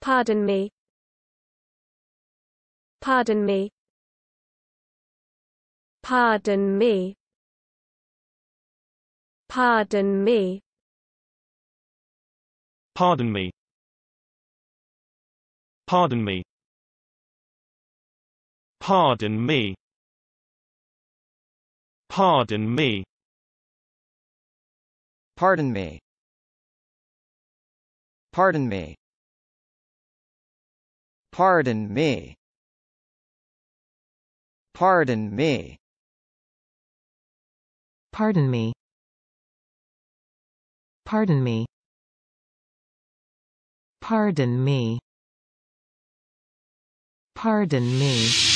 Pardon me. Pardon me. Pardon me. Pardon me. Pardon me. Pardon me. Pardon me. Pardon me. Pardon me. Pardon me. Pardon me. Pardon me. Pardon me. Pardon me. Pardon me. Pardon me.